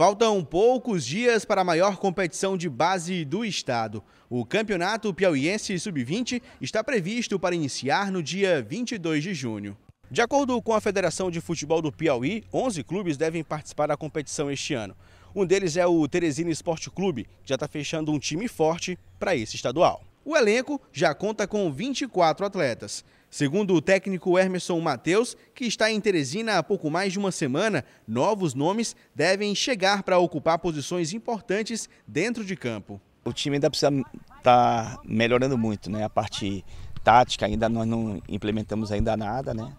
Faltam poucos dias para a maior competição de base do estado. O Campeonato Piauiense Sub-20 está previsto para iniciar no dia 22 de junho. De acordo com a Federação de Futebol do Piauí, 11 clubes devem participar da competição este ano. Um deles é o Teresina Esporte Clube, que já está fechando um time forte para esse estadual. O elenco já conta com 24 atletas. Segundo o técnico Emerson Matheus, que está em Teresina há pouco mais de uma semana, novos nomes devem chegar para ocupar posições importantes dentro de campo. O time ainda precisa estar tá melhorando muito, né? A parte tática ainda nós não implementamos ainda nada, né?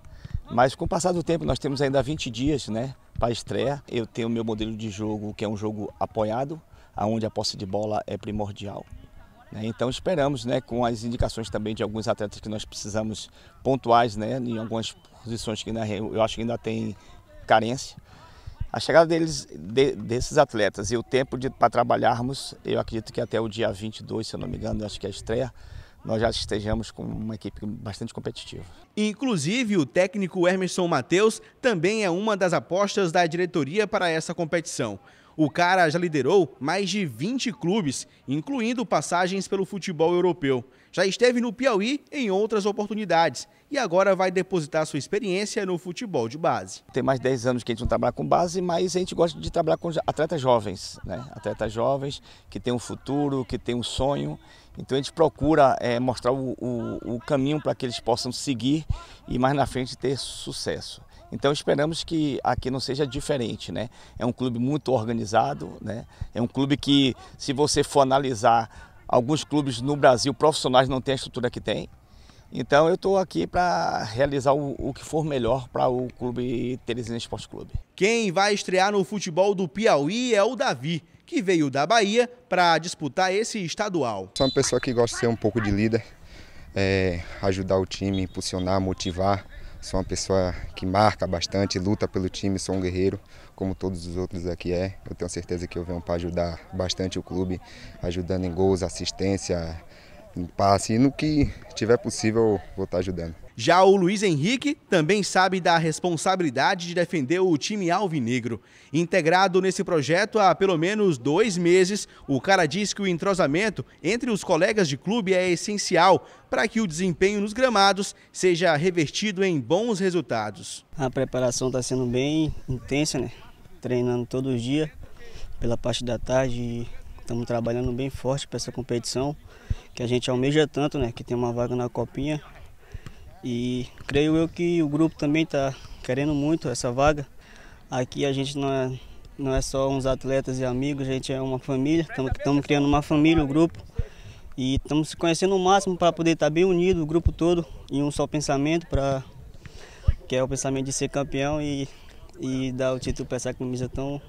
Mas com o passar do tempo, nós temos ainda 20 dias, né, para estreia. Eu tenho o meu modelo de jogo, que é um jogo apoiado, aonde a posse de bola é primordial. Né? Então esperamos, né, com as indicações também de alguns atletas que nós precisamos pontuais, né, em algumas posições que eu acho que ainda tem carência. A chegada deles, de, desses atletas e o tempo para trabalharmos, eu acredito que até o dia 22, se eu não me engano, acho que é a estreia, nós já estejamos com uma equipe bastante competitiva. Inclusive, o técnico Emerson Matheus também é uma das apostas da diretoria para essa competição. O cara já liderou mais de 20 clubes, incluindo passagens pelo futebol europeu. Já esteve no Piauí em outras oportunidades e agora vai depositar sua experiência no futebol de base. Tem mais de 10 anos que a gente não trabalha com base, mas a gente gosta de trabalhar com atletas jovens, né? atletas jovens que têm um futuro, que têm um sonho. Então a gente procura é, mostrar o, o, o caminho para que eles possam seguir e mais na frente ter sucesso. Então esperamos que aqui não seja diferente, né? É um clube muito organizado, né? É um clube que, se você for analisar, alguns clubes no Brasil profissionais não têm a estrutura que tem. Então eu estou aqui para realizar o, o, que for melhor para o clube Teresina Esporte Clube. Quem vai estrear no futebol do Piauí é o Davi, que veio da Bahia para disputar esse estadual. Sou uma pessoa que gosta de ser um pouco de líder, é, ajudar o time, impulsionar, motivar. Sou uma pessoa que marca bastante, luta pelo time, sou um guerreiro, como todos os outros aqui é. Eu tenho certeza que eu venho para ajudar bastante o clube, ajudando em gols, assistência, em passe, e no que tiver possível vou estar tá ajudando. Já o Luiz Henrique também sabe da responsabilidade de defender o time alvinegro. Integrado nesse projeto há pelo menos dois meses, o cara diz que o entrosamento entre os colegas de clube é essencial para que o desempenho nos gramados seja revertido em bons resultados. A preparação está sendo bem intensa, né? Treinando todos os dias, pela parte da tarde, estamos trabalhando bem forte para essa competição, que a gente almeja tanto, né? Que tem uma vaga na copinha e creio eu que o grupo também está querendo muito essa vaga. Aqui a gente não é, não é só uns atletas e amigos, a gente é uma família, estamos criando uma família, o grupo. E estamos se conhecendo o máximo para poder estar tá bem unido, o grupo todo, em um só pensamento, pra, que é o pensamento de ser campeão e, e dar o título para essa camisa tão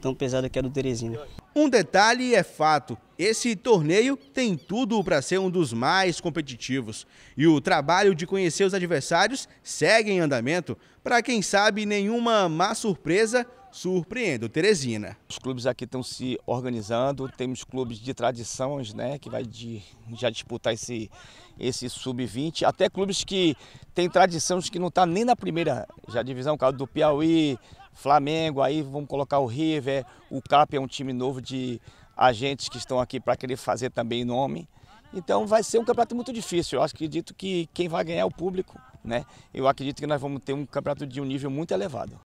tão pesada que é do Teresina. Um detalhe é fato: esse torneio tem tudo para ser um dos mais competitivos. E o trabalho de conhecer os adversários segue em andamento para, quem sabe, nenhuma má surpresa surpreenda o Teresina. Os clubes aqui estão se organizando, temos clubes de tradições, né, que vai de, já disputar esse, esse sub-20, até clubes que têm tradições que não estão tá nem na primeira já divisão, o caso do Piauí, Flamengo, aí vamos colocar o River, o CAP é um time novo de agentes que estão aqui para querer fazer também nome. Então vai ser um campeonato muito difícil. Eu acredito que quem vai ganhar é o público. Né? Eu acredito que nós vamos ter um campeonato de um nível muito elevado.